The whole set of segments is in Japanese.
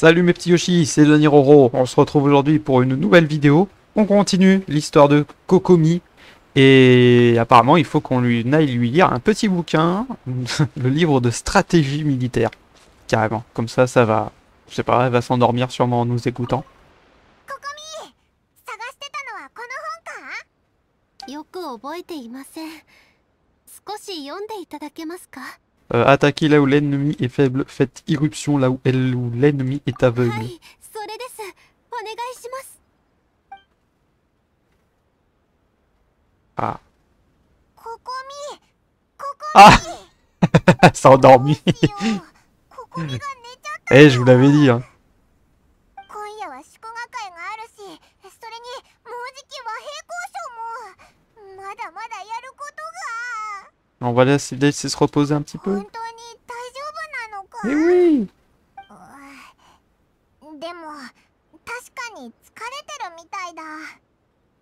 Salut mes petits Yoshi, c'est Denis Roro. On se retrouve aujourd'hui pour une nouvelle vidéo. On continue l'histoire de Kokomi. Et apparemment, il faut qu'on lui aille lui lire un petit bouquin, le livre de stratégie militaire. Carrément, comme ça, ça va. Je sais pas, elle va s'endormir sûrement en nous écoutant. Kokomi euh, attaquez là où l'ennemi est faible, faites irruption là où l'ennemi est aveugle. Ah. Ah S'endormi oh. Eh, je vous l'avais dit, hein. On va laisser, laisser se r e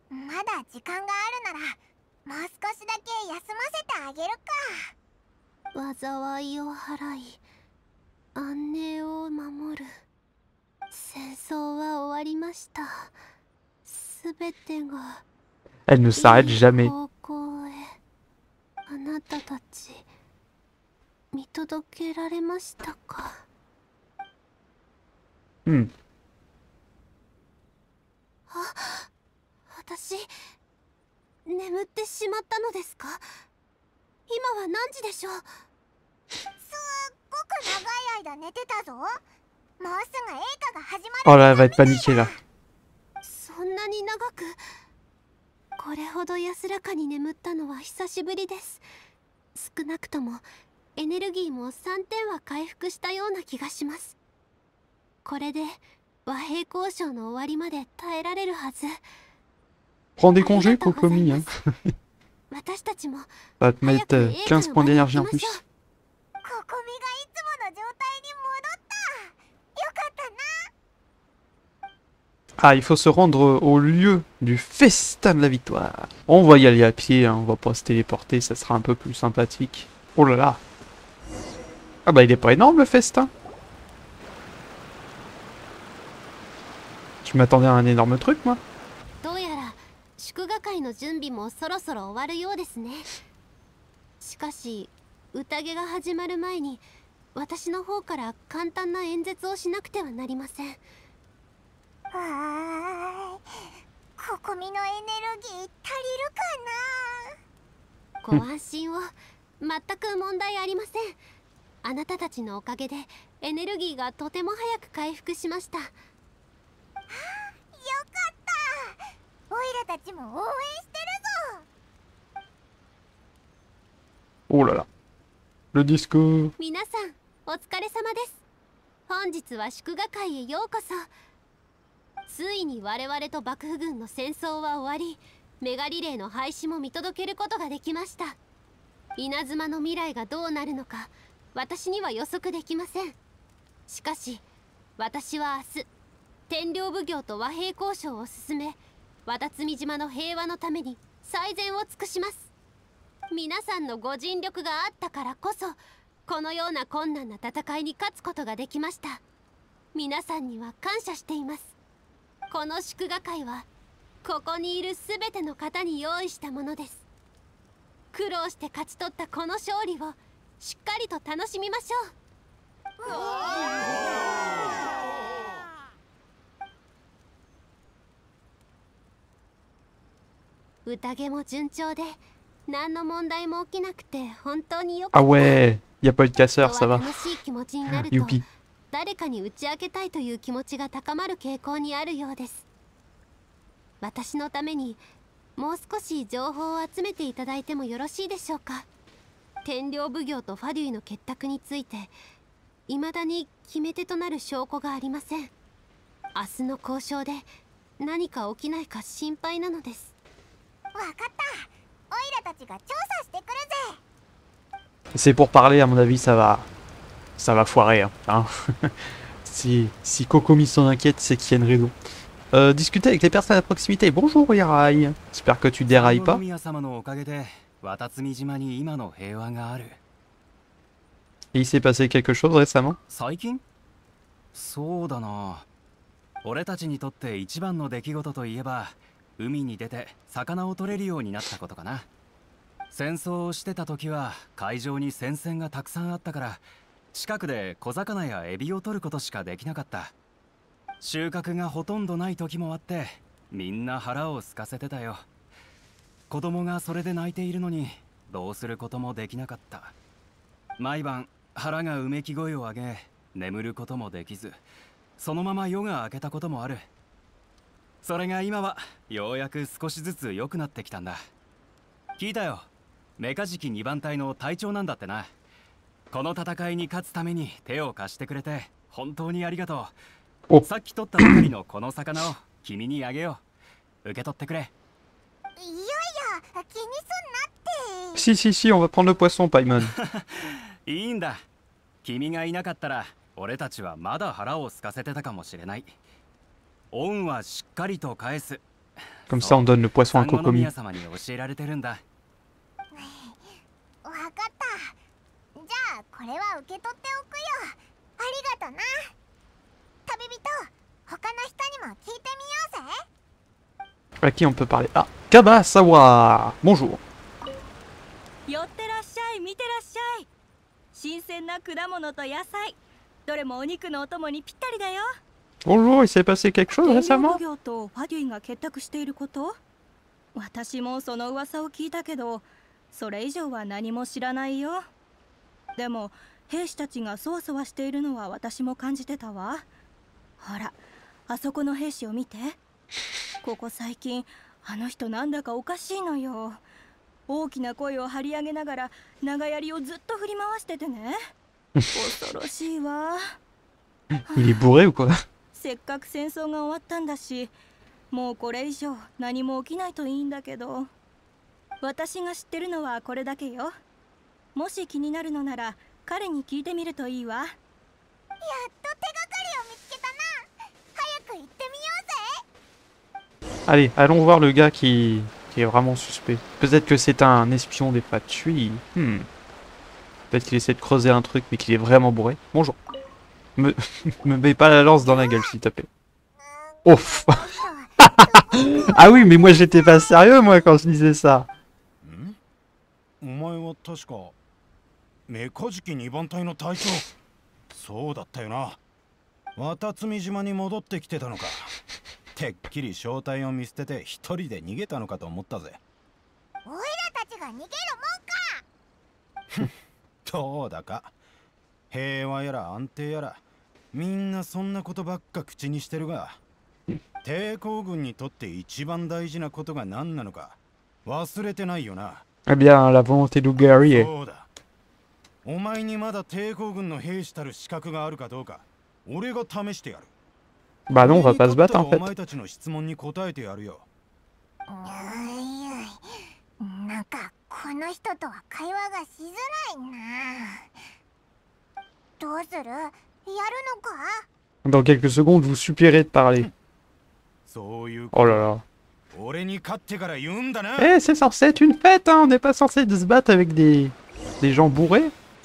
まだ時間があるならもう少しだけ休ませてあげるか災いを払い安寧を守る戦争は終わりましたすべてが Oh là, elle va être paniquée là. Prends des congés, Kokomi. Hein. va te mettre 15 euh, points d'énergie en plus. Ah, il faut se rendre au lieu du festin de la victoire. On va y aller à pied, hein, on va pas se téléporter, ça sera un peu plus sympathique. Oh là là Ah bah il est pas énorme le festin Je m'attendais à un énorme truc moi. ここみのエネルギー足りるかなご安心を全く問題ありませんあなたたちのおかげでエネルギーがとても早く回復しましたよかったオイラたちも応援してるぞオーララルディスク皆さんお疲れ様です本日は祝賀会へようこそついに我々と幕府軍の戦争は終わりメガリレーの廃止も見届けることができました稲妻の未来がどうなるのか私には予測できませんしかし私は明日天領奉行と和平交渉を進め渡積島の平和のために最善を尽くします皆さんのご尽力があったからこそこのような困難な戦いに勝つことができました皆さんには感謝していますこの祝賀会はここにいる全ての方に用意したものです苦労して勝ち取ったこの勝利をしっかりと楽しみましょう宴も順調で何の問題も起きなくて本当によかった。あ、ウェ a やっぱりキャッシャー e casseur, ça 誰かに打ち明けたいという気持ちが高まる傾向にあるようです私のためにもう少し情報を集めていただいてもよろしいでしょうか天領奉行とファデュイの結託について未だに決め手となる証拠がありません明日の交渉で何か起きないか心配なのですわかったオイラたちが調査してくるぜ C'est pour parler, à mon avis, ça va. ça va foirer. Hein, hein si, Kokomi s'en inquiète, c'est qu'il y a euh, discuter avec les personnes à proximité. Bonjour J'espère que tu dérailles pas. il s'est passé quelque chose récemment そうだな俺たちにとって一番の出来事といえば海に出て魚を取れるようになったことかな戦争をしてた時は海上に戦線がたくさんあったから近くで小魚やエビを取ることしかできなかった収穫がほとんどない時もあってみんな腹を空かせてたよ子供がそれで泣いているのにどうすることもできなかった毎晩腹がうめき声を上げ眠ることもできずそのまま夜が明けたこともあるそれが今はようやく少しずつ良くなってきたんだ聞いたよメカジキ2番隊の隊長なんだってなこの戦いに勝つために手を貸してくれて本当にありがとうさっき取ったばかりのこの魚を君にあげよう受け取ってくれいやいや気にすんなって si si si on va prendre le poisson Paimon いいんだ君がいなかったら俺たちはまだ腹を空かせてたかもしれない恩はしっかりと返す Comme ça on donne le poisson à Kokomi 様に教えられてるんだこれは受け取っておくよありがとな旅人他の人にも聞いてみようぜ À qui on peut parler Ah, Kabasawa Bonjour 寄ってらっしゃい見てらっしゃい新鮮な果物と野菜どれもお肉のお供にぴったりだよ Bonjour, il s'est passé quelque chose récemment 業とファデュイが結託していること私もその噂を聞いたけどそれ以上は何も知らないよでも兵士たちがそわそわしているのは私も感じてたわほらあそこの兵士を見てここ最近あの人なんだかおかしいのよ大きな声を張り上げながら長槍をずっと振り回しててね恐ろしいわ せっかく戦争が終わったんだしもうこれ以上何も起きないといいんだけど私が知ってるのはこれだけよもし気になるのなら彼に聞いてみるといいわやっと手がかりを見つけたな早く行ってみようぜ Allez, allons voir le gars qui, qui est vraiment suspect. Peut-être que c'est un espion des patouilles. Hmm. Peut-être qu'il essaie de creuser un truc, mais qu'il est vraiment bourré. Bonjour. Me, me mets pas la lance dans la gueule, s'il te plaît. Ouf Ah oui, mais moi j'étais pas sérieux, moi, quand je disais ça. Hmm メカジキ2番隊の隊長そうだったよな渡積島に戻ってきてたのかてっきり正体を見捨てて一人で逃げたのかと思ったぜおいらたちが逃げるもんか どうだか平和やら安定やらみんなそんなことばっか口にしてるが抵抗軍にとって一番大事なことが何なのか忘れてないよな Eh bien, la volonté d u g a r i e s Bah non, on va pas se battre en fait. Dans quelques secondes, vous supplierez de parler. Oh là là. Eh, c'est censé être une fête, hein On n'est pas censé se battre avec des... des gens bourrés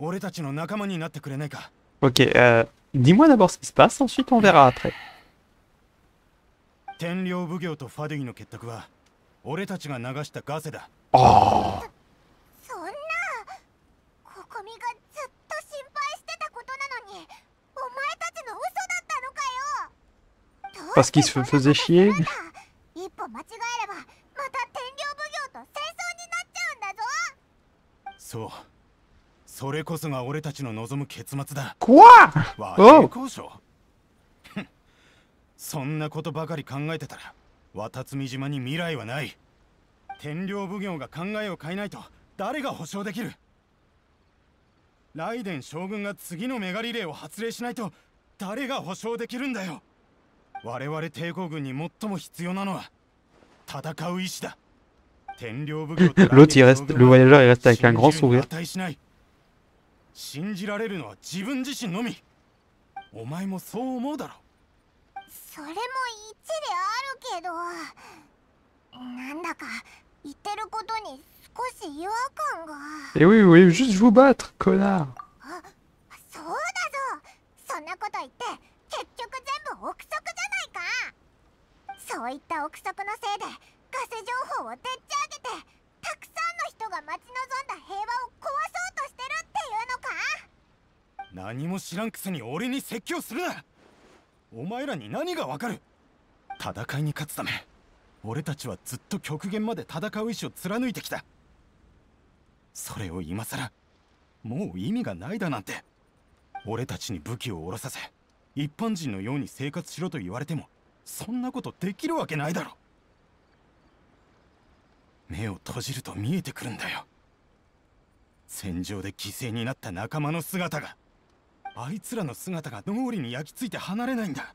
Ok, euh, dis-moi d'abord ce qui se passe, ensuite on verra après. 天領奉行とファディの結託は俺たちが流したガセだ。ああ。そんな、ここみがずっと心配してたことなのに、お前たちの嘘だったのかよ。Parce qu'il se faisait chier. 一歩間違えればまた天領奉行と戦争になっちゃうんだぞ。そう。それこそが俺たちの望む結末だ怖っ和そんなことばかり考えてたら渡積島に未来はない天領奉行が考えを変えないと誰が保証できる雷電将軍が次のメガリレーを発令しないと誰が保証できるんだよ我々帝国軍に最も必要なのは戦う意志だ天領奉行 l a u o il 信じられるのは自分自身のみお前もそう思うだろそれも一理あるけどなんだか言ってることに少し違和感が e oui, o u s juste vous battre, connard そうだぞそんなこと言って結局全部憶測じゃないかそういった憶測のせいでガス情報をでっち上げてたくさんの人が待ち望んだ平和を壊そうとしてるっていうのか何も知らんくせに俺に説教するなお前らに何がわかる戦いに勝つため俺たちはずっと極限まで戦う意志を貫いてきたそれを今さらもう意味がないだなんて俺たちに武器を下ろさせ一般人のように生活しろと言われてもそんなことできるわけないだろ目を閉じると見えてくるんだよ戦場で犠牲になった仲間の姿があいつらの姿が脳裏に焼き付いて離れないんだ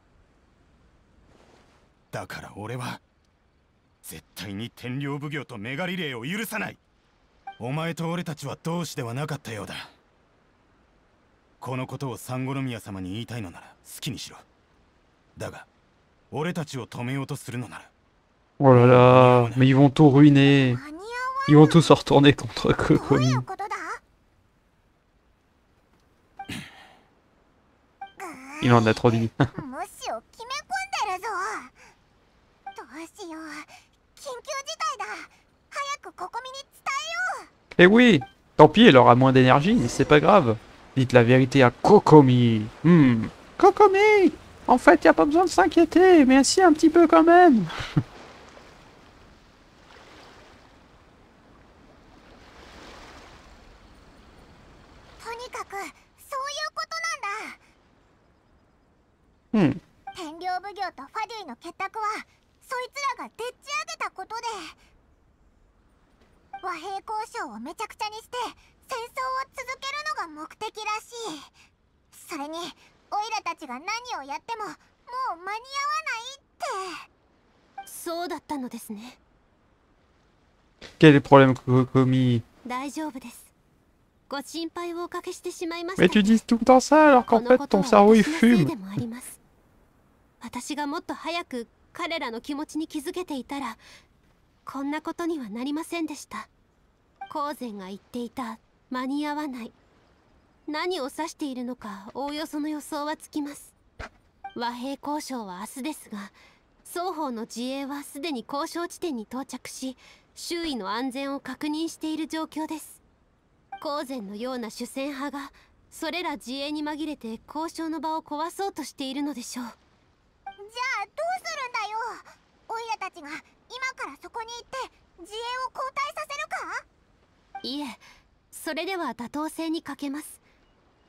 だから俺は絶対に天領奉行とメガリレーを許さないお前と俺たちは同志ではなかったようだこのことを三五宮様に言いたいのなら好きにしろだが俺たちを止めようとするのなら Oh là là, mais ils vont tout ruiner. Ils vont tous se retourner contre k o k o i Il en a trop Eh oui. Tant pis, elle aura moins d'énergie, mais c'est pas grave. Dites la vérité à Kokomi. Hmm. Kokomi En fait, y a pas besoin de s'inquiéter, mais ainsi un petit peu quand même. うん、天領奉行とファディの結託はそいつらがでっち上げたことで和平交渉をめちゃくちゃにして戦争を続けるのが目的らしいそれにオイラたちが何をやってももう間に合わないってそうだったのですね大丈夫ですご心配をおかけしてしまいました m i tu dis tout le temps ça alors qu'en fait ton cerveau il fume 私がもっと早く彼らの気持ちに気づけていたらこんなことにはなりませんでした光禅が言っていた間に合わない何を指しているのかおおよその予想はつきます和平交渉は明日ですが双方の自衛はすでに交渉地点に到着し周囲の安全を確認している状況です光禅のような主戦派がそれら自衛に紛れて交渉の場を壊そうとしているのでしょうあどうするんだよオイラたちが今からそこに行って自衛を交代させるかいえそれでは妥当性に欠けます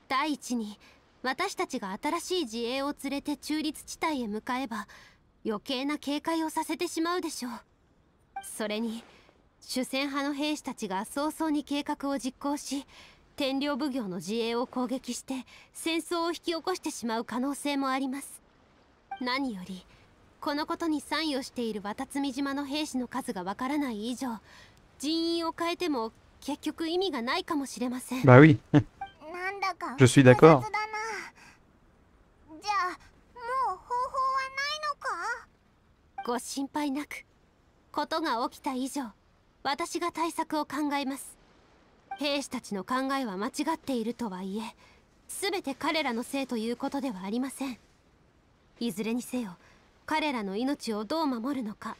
第一に私たちが新しい自衛を連れて中立地帯へ向かえば余計な警戒をさせてしまうでしょうそれに主戦派の兵士たちが早々に計画を実行し天領奉行の自衛を攻撃して戦争を引き起こしてしまう可能性もあります何よりこのことに参与している渡積島の兵士の数がわからない以上人員を変えても結局意味がないかもしれません。まあ、h oui. Je suis だな。じゃあもう方法はないのかご心配なく。ことが起きた以上、私が対策を考えます。兵士たちの考えは間違っているとはいえ、すべて彼らのせいということではありません。いずれにせよ彼らの命をどう守るのか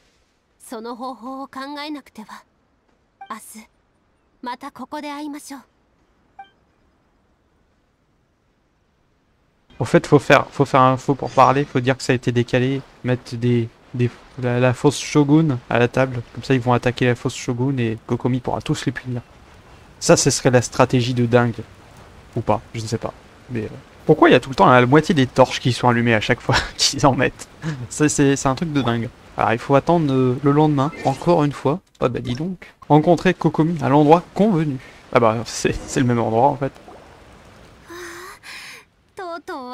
その方法を考えなくては明日またここで会いましょう En fait, faut faire, faut faire un faux pour parler, faut dire que ça a été décalé, mettre des, des la, fausse shogun à la table, comme ça ils vont attaquer la fausse shogun et Kokomi pourra tous les punir. Ça, ce serait la stratégie de dingue. Ou pas, je ne sais pas. Mais... Euh, pourquoi il y a tout le temps la moitié des torches qui sont allumées à chaque fois qu'ils en mettent C'est un truc de dingue. Alors il faut attendre euh, le lendemain, encore une fois. Ah bah dis donc. Rencontrer Kokomi à l'endroit convenu. Ah bah c'est le même endroit en fait. Oh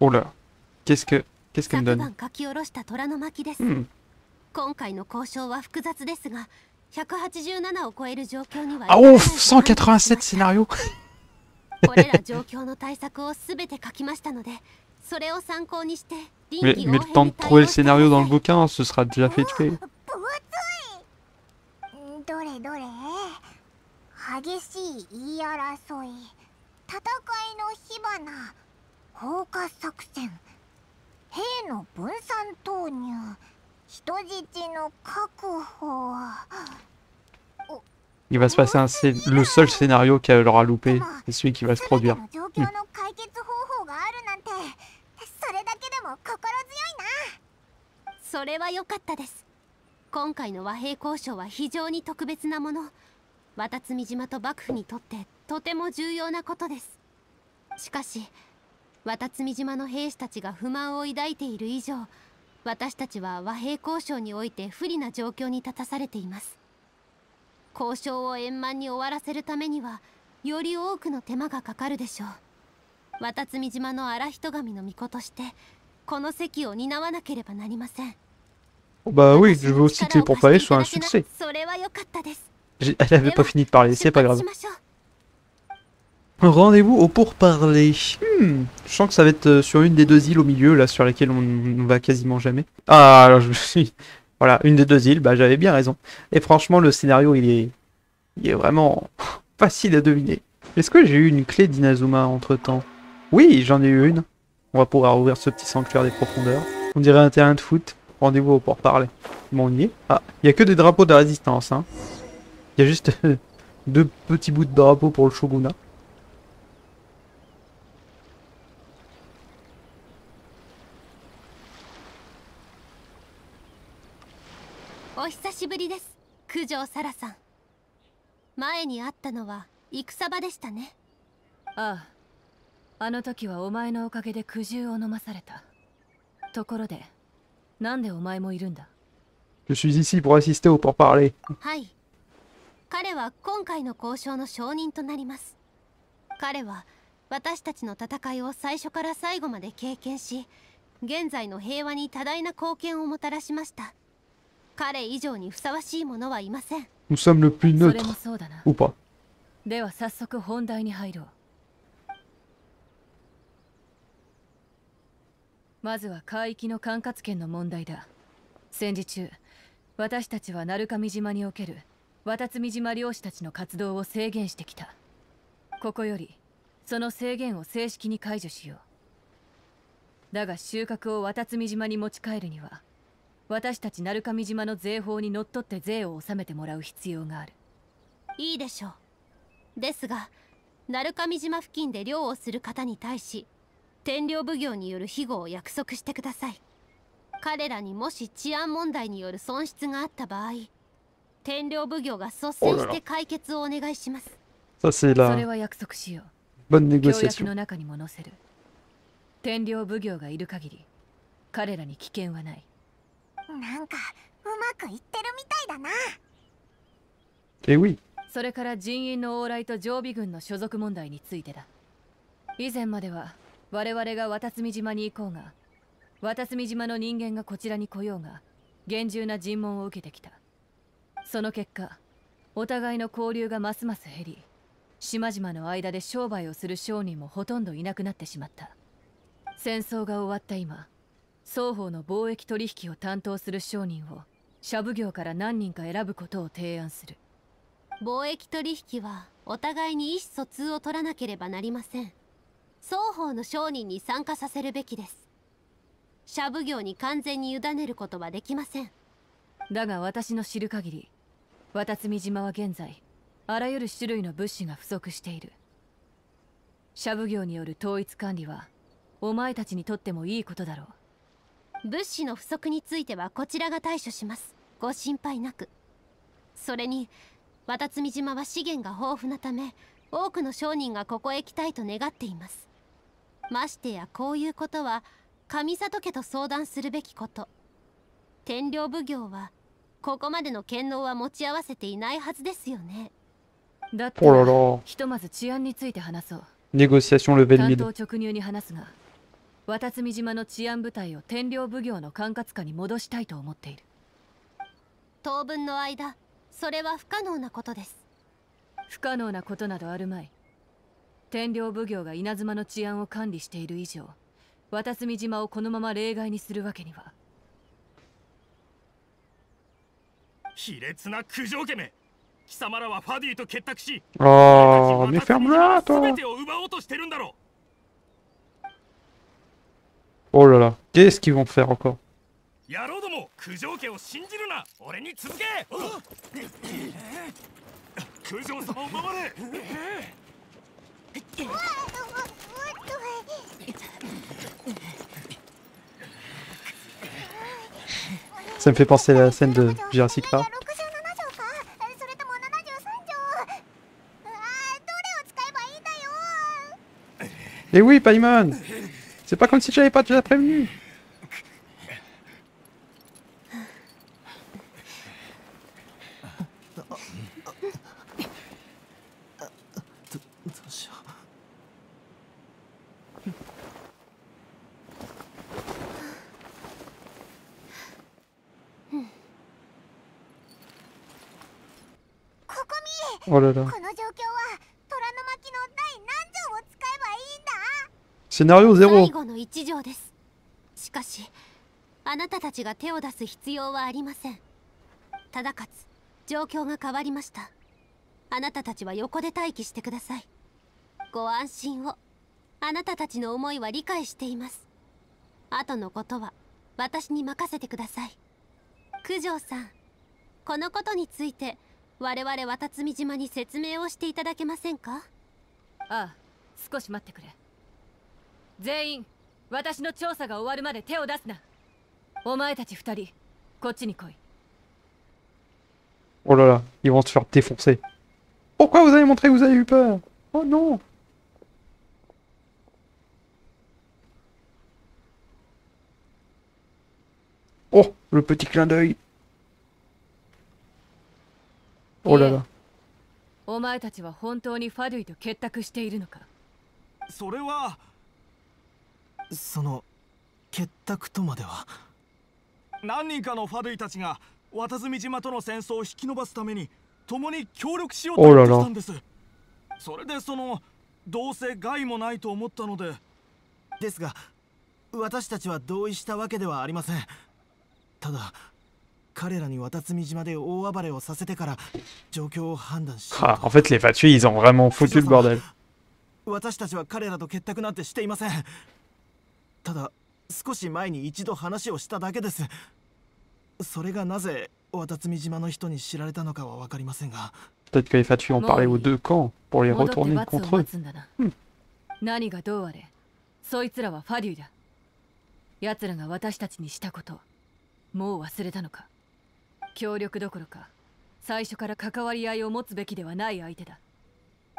ah, là. Qu'est-ce que... Qu'est-ce qu'elle me donne hmm. 今回の交渉は複雑ですが187を超える状況にはあお187シナリオこれら状況の対策をすべて書きましたのでそれを参考にして mais, mais le temps de trouver le scénario dans le bouquin, ce sera déjà fait tuer. 人質の確保は Il va se passer un sc... le seul scénario qu'elle aura loupé, c'est celui qui va se produire. Mmh. 私たちは和平交渉において不利な状況に立たされています交渉を円満に終わらせるためにはより多くの手間がかかるでしょう渡積島の荒人神の御子としてこの席を担わなければなりません Bah oui, je veux aussi que les pourparlers soient un succès. Elle n'avait pas fini de parler, c'est pas grave. Rendez-vous au pourparler. Hmm, je sens que ça va être euh, sur une des deux îles au milieu, là, sur lesquelles on ne va quasiment jamais. Ah, alors je me suis... Voilà, une des deux îles, bah j'avais bien raison. Et franchement, le scénario, il est... Il est vraiment facile à deviner. Est-ce que j'ai eu une clé d'Inazuma entre-temps Oui, j'en ai eu une. On va pouvoir ouvrir ce petit sanctuaire des profondeurs. On dirait un terrain de foot. Rendez-vous au pourparler. Bon, on y est. Ah, il n'y a que des drapeaux de résistance, hein. Il y a juste deux petits bouts de drapeau pour le shogunat. お久しぶりです九条サラさん前に会ったのは戦場でしたねあああの時はお前のおかげで苦渋を飲まされたところでなんでお前もいるんだ Je suis ici pour assister au pourparler. はい。彼は今回の交渉の証人となります。彼は私たちの戦いを最初から最後まで経験し、現在の平和に多大な貢献をもたらしました。彼以上にふさわしいものはいません。Nous sommes le plus neutre. Ou pas. では早速本題に入ろう。まずは海域の管轄権の問題だ。戦時中、私たちは鳴神島における渡津島漁師たちの活動を制限してきた。ここより、その制限を正式に解除しよう。だが収穫を渡津島に持ち帰るには、私たち鳴神島の税法にのっとって税を納めてもらう必要があるいいでしょうですが鳴神島付近で漁をする方に対し天領奉行による庇護を約束してください彼らにもし治安問題による損失があった場合天領奉行が率先して解決をお願いしますそれは約束しよう協約の中にも載せる天領奉行がいる限り彼らに危険はないなんかうまくいってるみたいだなえうそれから人員の往来と常備軍の所属問題についてだ以前までは我々が渡隅島に行こうが渡隅島の人間がこちらに来ようが厳重な尋問を受けてきたその結果お互いの交流がますます減り島々の間で商売をする商人もほとんどいなくなってしまった戦争が終わった今双方の貿易取引を担当する商人をシャブ業から何人か選ぶことを提案する貿易取引はお互いに意思疎通を取らなければなりません双方の商人に参加させるべきですシャブ業に完全に委ねることはできませんだが私の知る限り渡積島は現在あらゆる種類の物資が不足しているシャブ業による統一管理はお前たちにとってもいいことだろう物資の不足についてはこちらが対処しますご心配なくそれに渡積島は資源が豊富なため多くの商人がここへ来たいと願っていますましてやこういうことは上里家と相談するべきこと天領奉行はここまでの権能は持ち合わせていないはずですよねだってひとまず治安について話そう担当直入に話すが渡積島の治安部隊を天領奉行の管轄下に戻したいと思っている当分の間それは不可能なことです不可能なことなどあるまい天領奉行が稲妻の治安を管理している以上渡積島をこのまま例外にするわけには卑劣な九条家め貴様らはファディと結託しああ、みせむなと全てを奪おうとしてるんだろう Oh là là, qu'est-ce qu'ils vont faire encore Ça me fait penser à la scène de Jurassic Park. Et eh oui, Paimon c'est pas comme si j'avais pas déjà prévenu. Oh là là. シナリオゼロ最後の一条ですしかしあなたたちが手を出す必要はありませんただかつ、状況が変わりましたあなたたちは横で待機してくださいご安心をあなたたちの思いは理解しています後のことは私に任せてください九条さんこのことについて我々渡積島に説明をしていただけませんかああ少し待ってくれ全員私の調査が終わるまで手を出すなお前たち二人こっちに来い Oh là là, ils vont se faire défoncer. Pourquoi vous avez montré que vous avez eu peur Oh non Oh, le petit clin d'œil Oh là là. お前たちは本当にファドゥイと結託しているのかそれはその結託とまでは何人かのファドイたちが渡住島との戦争を引き延ばすために共に協力しようとしたんですそれでそのどうせ害もないと思ったのでですが私たちは同意したわけではありませんただ彼らに渡住島で大暴れをさせてから状況を判断し en fait les fatués ils ont vraiment foutu le bordel 私たちは彼らと結託なんてしていませんただ少し前に一度話をしただけですそれがなぜ渡積島の人に知られたのかは分かりませんが Peut-être q u l f a u n p a r l aux deux camps pour les retourner contre eux. m 何がどうあれ、そいつらはファディーだ。奴らが私たちにしたこと、もう忘れたのか。協力どころか、最初から関わり合いを持つべきではない相手だ。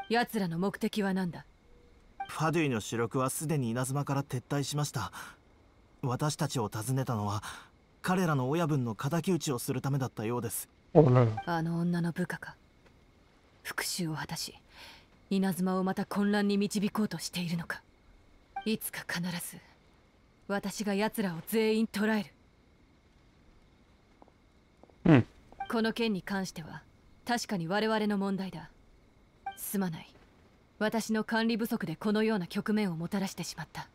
奴らの目的は何だファディイの主力はすでに稲妻から撤退しました私たちを訪ねたのは彼らの親分の敵討ちをするためだったようですあの女の部下か復讐を果たし稲妻をまた混乱に導こうとしているのかいつか必ず私が奴らを全員捕らえる、うん、この件に関しては確かに我々の問題だすまない私の管理不足でこのような局面をもたらしてしまった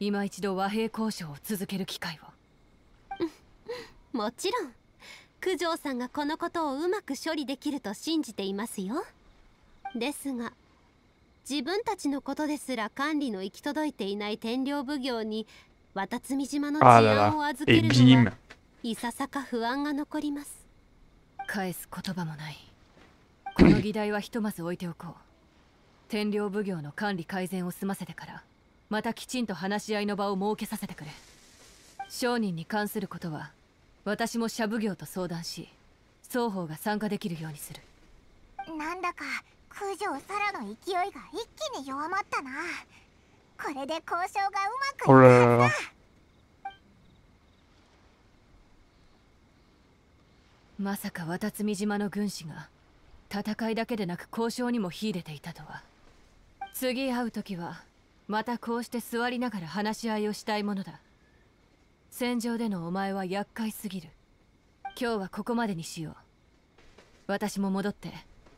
今一度和平交渉を続ける機会を もちろん九条さんがこのことをうまく処理できると信じていますよですが自分たちのことですら管理の行き届いていない天領奉行に渡積島の治安を預けるのはいささか不安が残ります返す言葉もないこの議題はひとまず置いておこう天領奉行の管理改善を済ませてからまたきちんと話し合いの場を設けさせてくれ商人に関することは私も社奉行と相談し双方が参加できるようにするなんだか九条サラの勢いが一気に弱まったなこれで交渉がうまくいったまさか渡積島の軍師が戦いだけでなく交渉にも秀でていたとは次会う時はまたこうして座りながら話し合いをしたいものだ戦場でのお前は厄介すぎる今日はここまでにしよう私も戻って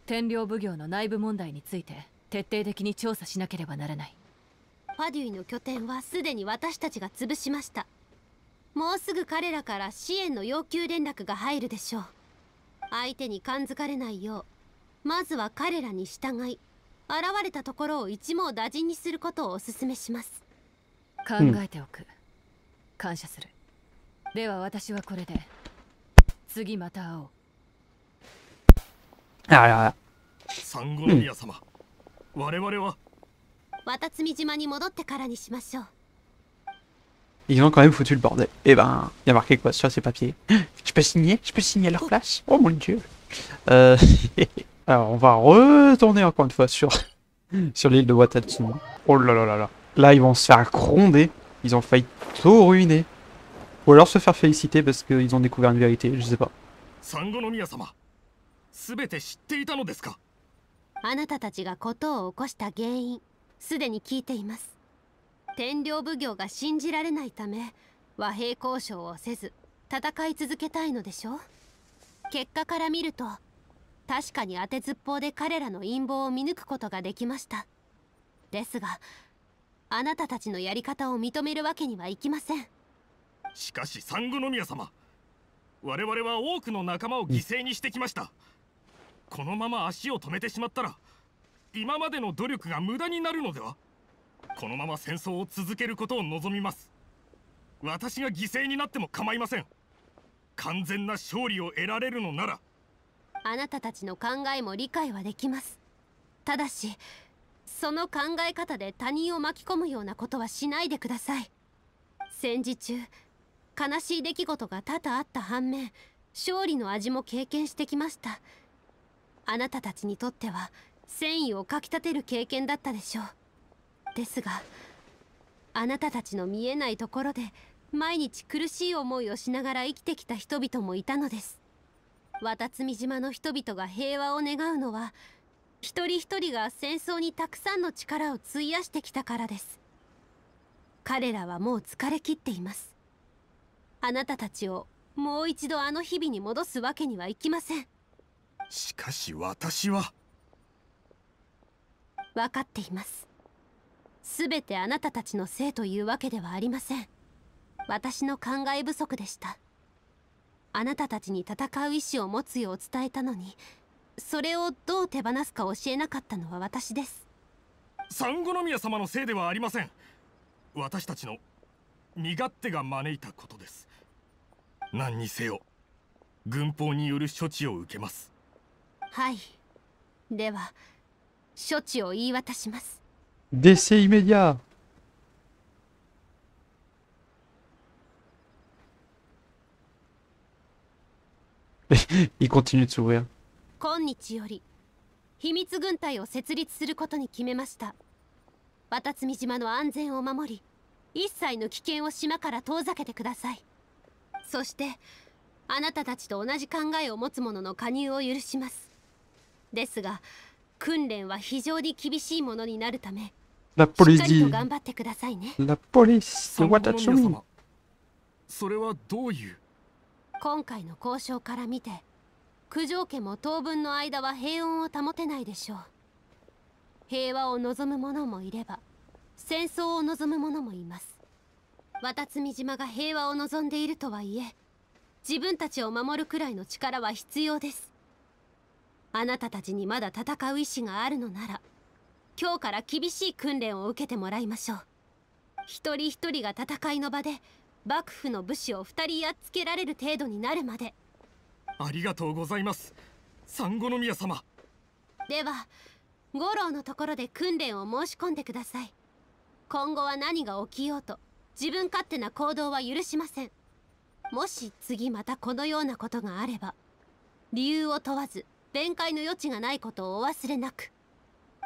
天領奉行の内部問題について徹底的に調査しなければならないファデュイの拠点はすでに私たちが潰しましたもうすぐ彼らから支援の要求連絡が入るでしょう相手に感づかれないようまずは彼らに従い現れたところを一網打尽にすることをお勧めします考えておく、感謝するでは私はこれで次また会おうあらサンゴリア様、うん、我々は渡積島に戻ってからにしましょう Ils ont quand même foutu le bordel. Eh ben, il y a marqué quoi sur ces papiers Je peux signer Je peux signer leur place Oh mon dieu euh... Alors, on va retourner encore une fois sur, sur l'île de Watatsumi. Oh là là là là. Là, ils vont se faire gronder. Ils ont failli tout ruiner. Ou alors se faire féliciter parce qu'ils ont découvert une vérité, je sais pas. 確かに当てずっぽうで彼らの陰謀を見抜くことができましたですがあなたたちのやり方を認めるわけにはいきませんしかし産後宮様我々は多くの仲間を犠牲にしてきましたこのまま足を止めてしまったら今までの努力が無駄になるのではこのまま戦争を続けることを望みます私が犠牲になっても構いません完全な勝利を得られるのならあなたたちの考えも理解はできますただしその考え方で他人を巻き込むようなことはしないでください戦時中悲しい出来事が多々あった反面勝利の味も経験してきましたあなたたちにとっては戦意をかきたてる経験だったでしょうですがあなたたちの見えないところで毎日苦しい思いをしながら生きてきた人々もいたのです渡積島の人々が平和を願うのは一人一人が戦争にたくさんの力を費やしてきたからです彼らはもう疲れ切っていますあなたたちをもう一度あの日々に戻すわけにはいきませんしかし私は分かっています全てあなたたちのせいというわけではありません私の考え不足でしたあなたたちに戦う意志を持つよう伝えたのにそれをどう手放すか教えなかったのは私です三五宮様のせいではありません私たちの身勝手が招いたことです何にせよ軍法による処置を受けますはいでは処置を言い渡します Décès immédiat Il continue de s o u r i r 今日より秘密軍隊を設立することに決めました。渡積島の安全を守り、一切の危険を島から遠ざけてください。そして、あなたたちと同じ考えを持つ者の加入を許します。ですが、訓練は非常に厳しいものになるため、La p o l 頑張ってくださいね。La p o l それはどういう今回の交渉から見て九条家も当分の間は平穏を保てないでしょう平和を望む者もいれば戦争を望む者もいます渡積島が平和を望んでいるとはいえ自分たちを守るくらいの力は必要ですあなたたちにまだ戦う意志があるのなら今日から厳しい訓練を受けてもらいましょう一人一人が戦いの場で幕府の武士を2人やっつけられる程度になるまでありがとうございます産後の宮様では五郎のところで訓練を申し込んでください今後は何が起きようと自分勝手な行動は許しませんもし次またこのようなことがあれば理由を問わず弁解の余地がないことをお忘れなく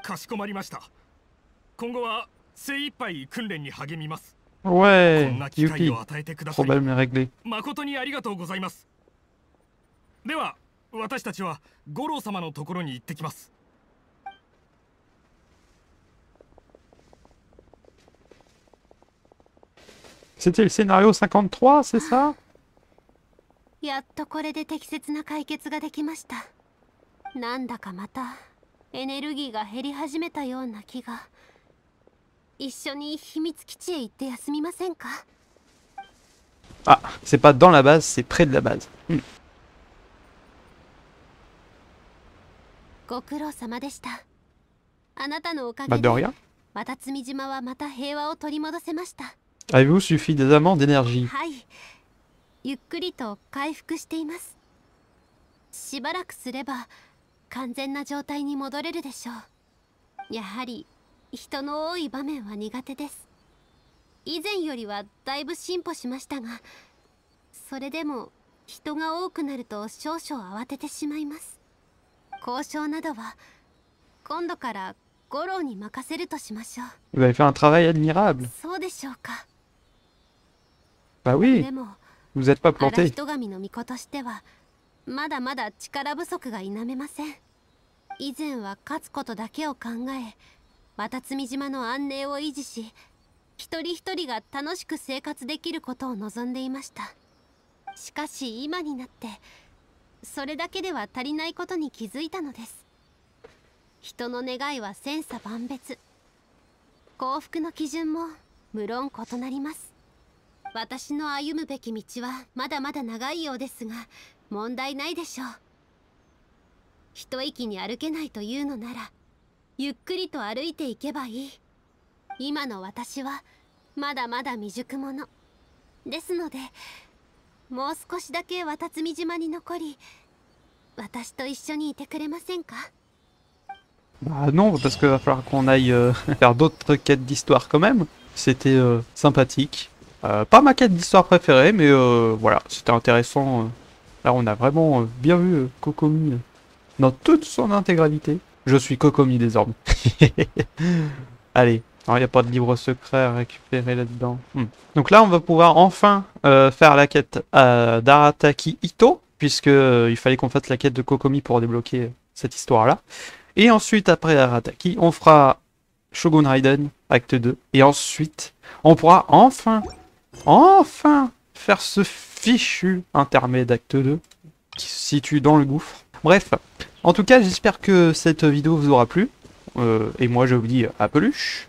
かしこまりました今後は精一杯訓練に励みます Ouais, Yuki, problème réglé. 誠にありがとうございます。では、私たちは五郎様のところに行ってきます。C'était le scénario 53, c'est ça やっとこれで適切な解決ができました。なんだかまたエネルギーが減り始めたような気が。一緒に秘密基地へ行って休みませんか a c'est pas dans la base, c'est près de la base. ご苦労様でした。あなたのおかげで、また積島はまた平和を取り戻せました。Avez-vous suffisamment d'énergie? はい。ゆっくりと回復しています。しばらくすれば完全な状態に戻れるでしょう。やはり人の多い場面は苦手です以前よりはだいぶ進歩しましたがそれでも人が多くなると少々慌ててしまいます交渉などは今度から五郎に任せるとしましょう Vous avez fait un travail admirable そうでしょうか Bah oui Vous êtes pas planté 人神の巫女としてはまだまだ力不足が否めません以前は勝つことだけを考え又積島の安寧を維持し一人一人が楽しく生活できることを望んでいましたしかし今になってそれだけでは足りないことに気づいたのです人の願いは千差万別幸福の基準も無論異なります私の歩むべき道はまだまだ長いようですが問題ないでしょう一息に歩けないというのなら Bah non, parce qu'il va falloir qu'on aille euh, faire d'autres quêtes d'histoire quand même. C'était euh, sympathique. Euh, pas ma quête d'histoire préférée, mais voilà, c'était intéressant. Là, on a vraiment bien vu Kokomi dans toute son intégralité. Je suis Kokomi, désormais. Allez, il n'y a pas de livre secret à récupérer là-dedans. Hmm. Donc là, on va pouvoir enfin euh, faire la quête d'Arataki Ito, puisque euh, il fallait qu'on fasse la quête de Kokomi pour débloquer euh, cette histoire-là. Et ensuite, après Arataki, on fera Shogun Raiden, acte 2. Et ensuite, on pourra enfin, enfin faire ce fichu intermède acte 2 qui se situe dans le gouffre. Bref, en tout cas, j'espère que cette vidéo vous aura plu. Euh, et moi, je vous dis à peluche.